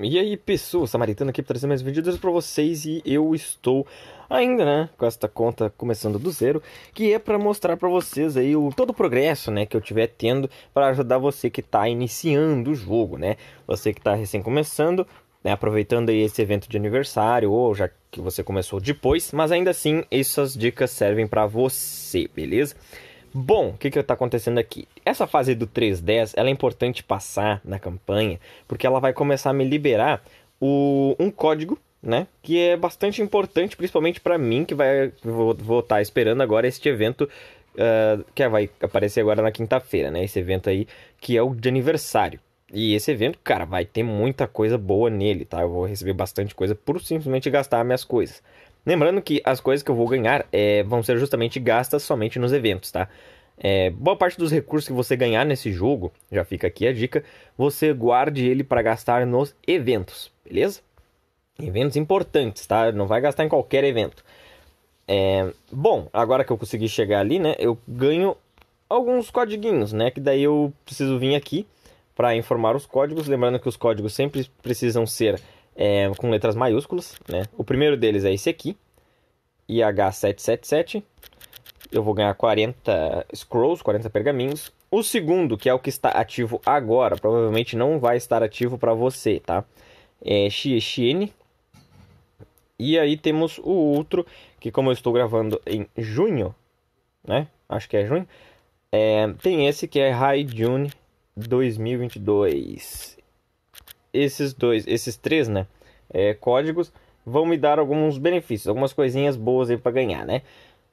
E aí, pessoal, Samaritano aqui para trazer mais vendidas para vocês e eu estou ainda, né, com esta conta começando do zero, que é para mostrar para vocês aí o todo o progresso, né, que eu tiver tendo para ajudar você que está iniciando o jogo, né? Você que está recém começando, né, aproveitando aí esse evento de aniversário ou já que você começou depois, mas ainda assim essas dicas servem para você, beleza? Bom, o que está acontecendo aqui? Essa fase do 3.10 ela é importante passar na campanha, porque ela vai começar a me liberar o, um código, né? Que é bastante importante, principalmente para mim, que vai vou estar tá esperando agora este evento uh, que vai aparecer agora na quinta-feira, né? Esse evento aí que é o de aniversário. E esse evento, cara, vai ter muita coisa boa nele, tá? Eu vou receber bastante coisa por simplesmente gastar minhas coisas. Lembrando que as coisas que eu vou ganhar é, vão ser justamente gastas somente nos eventos, tá? É, boa parte dos recursos que você ganhar nesse jogo, já fica aqui a dica, você guarde ele para gastar nos eventos, beleza? Eventos importantes, tá? Não vai gastar em qualquer evento. É, bom, agora que eu consegui chegar ali, né? Eu ganho alguns codiguinhos, né? Que daí eu preciso vir aqui para informar os códigos. Lembrando que os códigos sempre precisam ser é, com letras maiúsculas, né? O primeiro deles é esse aqui, IH777. Eu vou ganhar 40 scrolls, 40 pergaminhos. O segundo, que é o que está ativo agora, provavelmente não vai estar ativo para você, tá? É Xiexin. E aí temos o outro, que como eu estou gravando em junho, né? Acho que é junho. É, tem esse que é High June 2022 esses dois, esses três, né, é, códigos vão me dar alguns benefícios, algumas coisinhas boas aí para ganhar, né?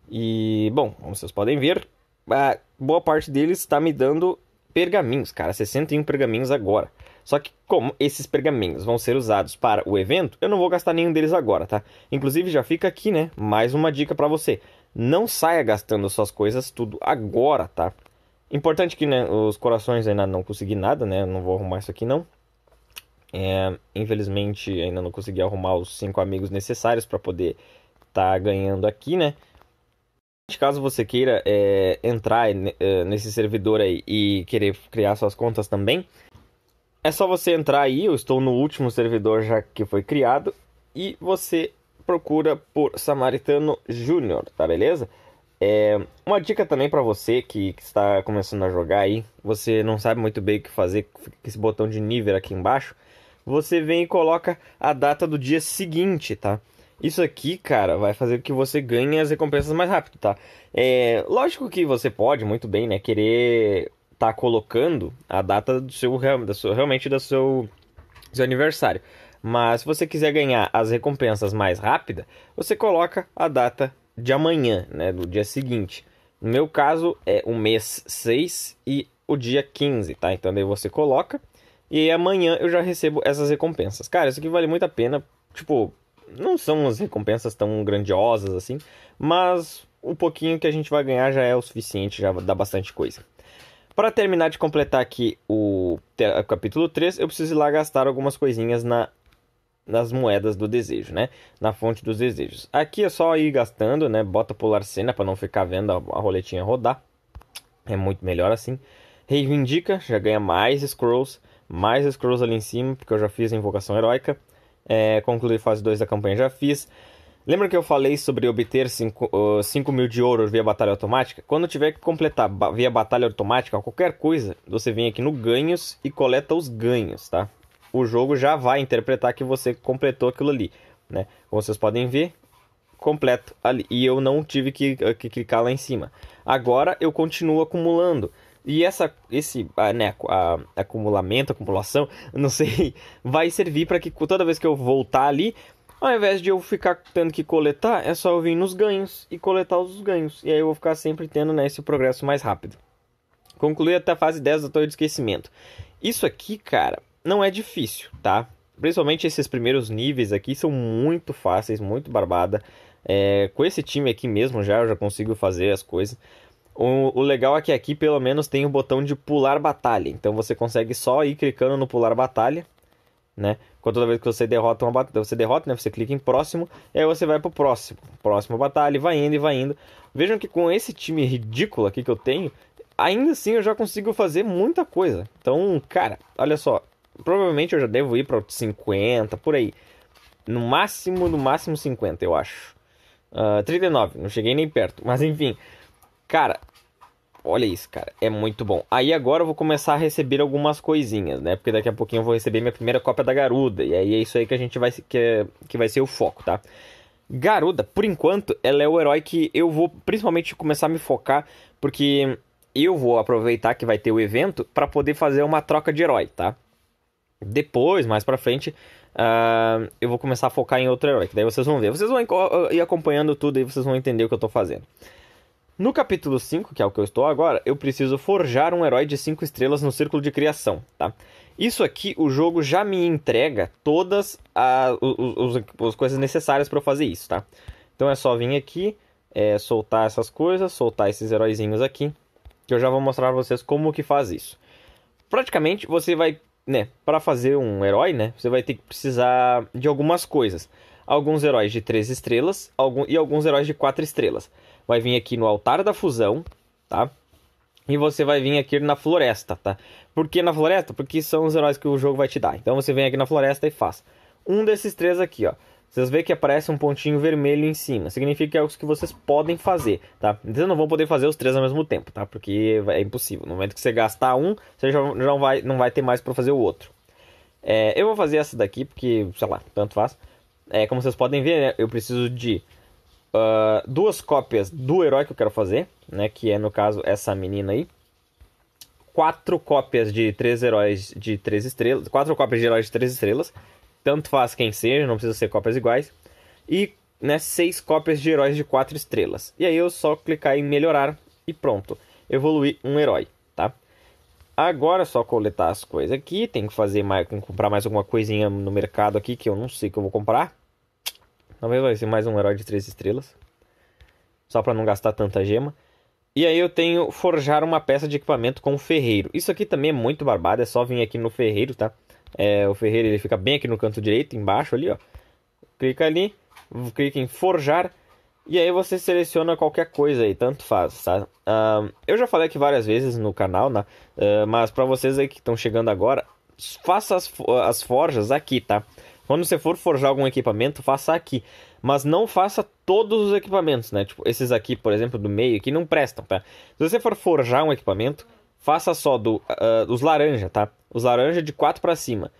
E bom, como vocês podem ver, a boa parte deles está me dando pergaminhos, cara, 61 pergaminhos agora. Só que como esses pergaminhos vão ser usados para o evento, eu não vou gastar nenhum deles agora, tá? Inclusive já fica aqui, né, mais uma dica para você. Não saia gastando suas coisas tudo agora, tá? Importante que né, os corações ainda não consegui nada, né? Eu não vou arrumar isso aqui não. É, infelizmente, ainda não consegui arrumar os cinco amigos necessários para poder estar tá ganhando aqui, né? Caso você queira é, entrar né, é, nesse servidor aí e querer criar suas contas também, é só você entrar aí. Eu estou no último servidor já que foi criado e você procura por Samaritano Júnior, tá beleza? É, uma dica também para você que, que, está começando a jogar aí, você não sabe muito bem o que fazer com esse botão de nível aqui embaixo você vem e coloca a data do dia seguinte, tá? Isso aqui, cara, vai fazer com que você ganhe as recompensas mais rápido, tá? É, lógico que você pode, muito bem, né, querer tá colocando a data do seu, da sua, realmente do seu, seu aniversário. Mas se você quiser ganhar as recompensas mais rápida, você coloca a data de amanhã, né, do dia seguinte. No meu caso é o mês 6 e o dia 15, tá? Então daí você coloca e amanhã eu já recebo essas recompensas. Cara, isso aqui vale muito a pena. Tipo, não são as recompensas tão grandiosas assim, mas o pouquinho que a gente vai ganhar já é o suficiente, já dá bastante coisa. Para terminar de completar aqui o capítulo 3, eu preciso ir lá gastar algumas coisinhas na, nas moedas do desejo, né? Na fonte dos desejos. Aqui é só ir gastando, né? Bota pular cena para não ficar vendo a, a roletinha rodar. É muito melhor assim. Reivindica, já ganha mais scrolls mais scrolls ali em cima, porque eu já fiz a invocação heróica. É, concluir fase 2 da campanha já fiz. Lembra que eu falei sobre obter 5 uh, mil de ouro via batalha automática? Quando tiver que completar ba via batalha automática, qualquer coisa, você vem aqui no ganhos e coleta os ganhos, tá? O jogo já vai interpretar que você completou aquilo ali, né? Como vocês podem ver, completo ali. E eu não tive que, eh, que clicar lá em cima. Agora eu continuo acumulando. E essa, esse ah, né, a, a, ah, acumulamento, acumulação, não sei, vai servir para que toda vez que eu voltar ali, ao invés de eu ficar tendo que coletar, é só eu vir nos ganhos e coletar os ganhos. E aí eu vou ficar sempre tendo né, esse progresso mais rápido. concluí até a fase 10 da torre de esquecimento. Isso aqui, cara, não é difícil, tá? Principalmente esses primeiros níveis aqui são muito fáceis, muito barbada. É, com esse time aqui mesmo já eu já consigo fazer as coisas. O, o, legal é que aqui pelo menos tem o botão de pular batalha. Então você consegue só ir clicando no pular batalha, né? Quando toda vez que você derrota uma batalha, você derrota, né? Você clica em próximo, e aí você vai pro próximo, próxima batalha, vai indo e vai indo. Vejam que com esse time ridículo aqui que eu tenho, ainda assim eu já consigo fazer muita coisa. Então, cara, olha só, provavelmente eu já devo ir para 50 por aí. No máximo, no máximo 50, eu acho. Uh, ah, 39, não cheguei nem perto, mas enfim. Cara, olha isso, cara. É muito bom. Aí agora eu vou começar a receber algumas coisinhas, né? Porque daqui a pouquinho eu vou receber minha primeira cópia da Garuda. E aí é isso aí que a gente vai. que, é, que vai ser o foco, tá? Garuda, por enquanto, ela é o herói que eu vou principalmente começar a me focar, porque eu vou aproveitar que vai ter o evento para poder fazer uma troca de herói, tá? Depois, mais pra frente, uh, eu vou começar a focar em outro herói, que daí vocês vão ver. Vocês vão ah, ir acompanhando tudo e vocês vão entender o que eu tô fazendo. No capítulo 5, que é o que eu estou agora, eu preciso forjar um herói de 5 estrelas no círculo de criação, tá? Isso aqui, o jogo já me entrega todas as coisas necessárias para eu fazer isso, tá? Então é só vir aqui, é, soltar essas coisas, soltar esses heróizinhos aqui, que eu já vou mostrar pra vocês como que faz isso. Praticamente, você vai, né, para fazer um herói, né, você vai ter que precisar de algumas coisas. Alguns heróis de 3 estrelas algum, e alguns heróis de 4 estrelas vai vir aqui no altar da fusão, tá? E você vai vir aqui na floresta, tá? Por que na floresta? Porque são os heróis que o jogo vai te dar. Então você vem aqui na floresta e faz. Um desses três aqui, ó. Vocês veem que aparece um pontinho vermelho em cima. Significa que é os que vocês podem fazer, tá? Vocês não vão poder fazer os três ao mesmo tempo, tá? Porque é impossível. No momento que você gastar um, você já não vai, não vai ter mais para fazer o outro. É, eu vou fazer essa daqui, porque, sei lá, tanto faz. É, como vocês podem ver, né? eu preciso de uh, duas cópias do herói que eu quero fazer, né? Que é, no caso, essa menina aí. Quatro cópias de três heróis de três estrelas. Quatro cópias de heróis de três estrelas. Tanto faz quem seja, não precisa ser cópias iguais. E né, seis cópias de heróis de quatro estrelas. E aí eu só clicar em melhorar e pronto. Evoluir um herói, tá? Agora é só coletar as coisas aqui. Tem que fazer mais, comprar mais alguma coisinha no mercado aqui que eu não sei que eu vou comprar. Talvez vai ser mais um herói de três estrelas. Só para não gastar tanta gema. E aí eu tenho forjar uma peça de equipamento com ferreiro. Isso aqui também é muito barbado, é só vir aqui no ferreiro, tá? É, o ferreiro ele fica bem aqui no canto direito, embaixo ali, ó. Clica ali, clica em forjar. E aí você seleciona qualquer coisa aí, tanto faz, tá? Uh, eu já falei aqui várias vezes no canal, né? Uh, mas para vocês aí que estão chegando agora, faça as, as forjas aqui, tá? Quando você for forjar algum equipamento, faça aqui. Mas não faça todos os equipamentos, né? Tipo, esses aqui, por exemplo, do meio, que não prestam, tá? Se você for forjar um equipamento, faça só do, uh, os laranja, tá? Os laranja de 4 para cima.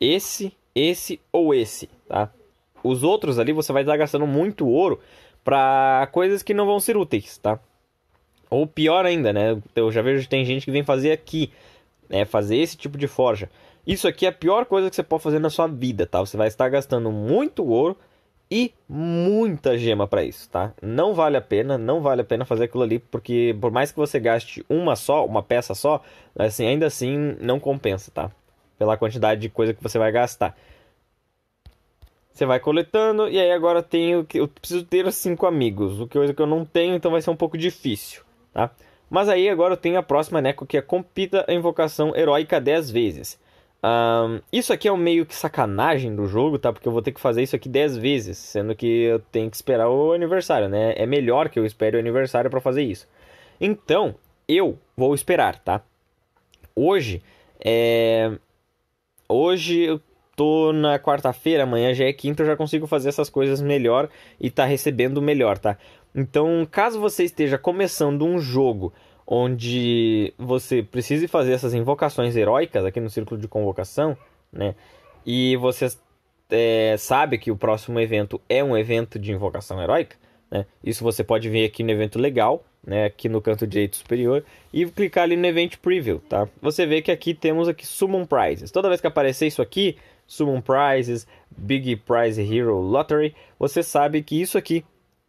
Esse, esse ou esse, tá? Os outros ali você vai estar gastando muito ouro para coisas que não vão ser úteis, tá? Ou pior ainda, né? Eu já vejo que tem gente que vem fazer aqui, né? Fazer esse tipo de forja. Isso aqui é a pior coisa que você pode fazer na sua vida, tá? Você vai estar gastando muito ouro e muita gema para isso, tá? Não vale a pena, não vale a pena fazer aquilo ali, porque por mais que você gaste uma só, uma peça só, assim, ainda assim não compensa, tá? Pela quantidade de coisa que você vai gastar. Você vai coletando e aí agora tenho que eu preciso ter cinco amigos, o que coisa que eu não tenho, então vai ser um pouco difícil, tá? Mas aí agora eu tenho a próxima, Neko né, que é compita a invocação heróica 10 vezes. Um, isso aqui é um meio que sacanagem do jogo, tá? Porque eu vou ter que fazer isso aqui 10 vezes, sendo que eu tenho que esperar o aniversário, né? É melhor que eu espere o aniversário para fazer isso. Então, eu vou esperar, tá? Hoje é. Hoje eu tô na quarta-feira, amanhã já é quinta, eu já consigo fazer essas coisas melhor e tá recebendo melhor, tá? Então, caso você esteja começando um jogo onde você precisa fazer essas invocações heróicas aqui no círculo de convocação, né? E você é, sabe que o próximo evento é um evento de invocação heróica, né? Isso você pode vir aqui no evento legal, né? Aqui no canto direito superior e clicar ali no event preview, tá? Você vê que aqui temos aqui summon prizes. Toda vez que aparecer isso aqui, summon prizes, big prize hero lottery, você sabe que isso aqui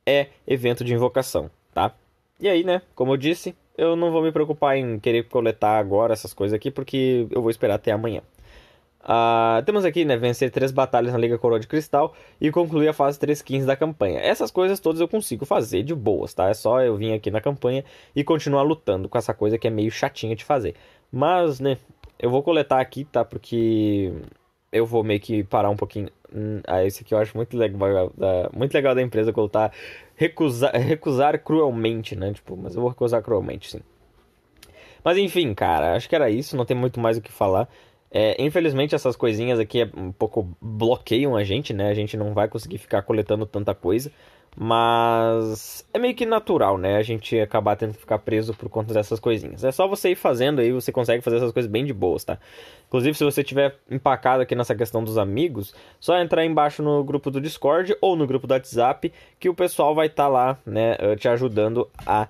é evento de invocação, tá? E aí, né? Como eu disse, eu não vou me preocupar em querer coletar agora essas coisas aqui, porque eu vou esperar até amanhã. Uh, temos aqui, né, vencer três batalhas na Liga Coroa de Cristal e concluir a fase 3.15 da campanha. Essas coisas todas eu consigo fazer de boas, tá? É só eu vir aqui na campanha e continuar lutando com essa coisa que é meio chatinha de fazer. Mas, né, eu vou coletar aqui, tá? Porque eu vou meio que parar um pouquinho. Hum, ah, esse aqui eu acho muito legal da, muito legal da empresa colocar recusar, recusar cruelmente, né? Tipo, mas eu vou recusar cruelmente, sim. Mas enfim, cara, acho que era isso, não tem muito mais o que falar. É, infelizmente essas coisinhas aqui é um pouco bloqueiam a gente, né? A gente não vai conseguir ficar coletando tanta coisa. Mas é meio que natural, né? A gente acabar tendo que ficar preso por conta dessas coisinhas. É só você ir fazendo aí, você consegue fazer essas coisas bem de boas, tá? Inclusive, se você tiver empacado aqui nessa questão dos amigos, só entrar embaixo no grupo do Discord ou no grupo do WhatsApp que o pessoal vai estar tá lá, né, eh, te ajudando a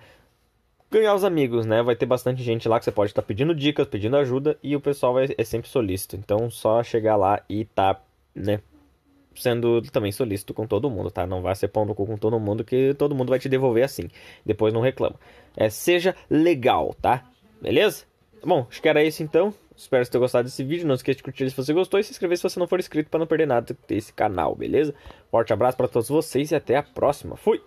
ganhar os amigos, né? Vai ter bastante gente lá que você pode estar tá pedindo dicas, pedindo ajuda e o pessoal vai, é sempre solícito. Então, só chegar lá e tá, né, sendo também solícito com todo mundo, tá? Não vá ser pão no cu com todo mundo, que todo mundo vai te devolver assim. Depois não reclama. É, seja legal, tá? Beleza? Bom, acho que era isso então. Espero que tenham gostado desse vídeo. Não esqueça de curtir se você gostou e se inscrever se você não for inscrito para não perder nada desse canal, beleza? Forte abraço para todos vocês e até a próxima. Fui!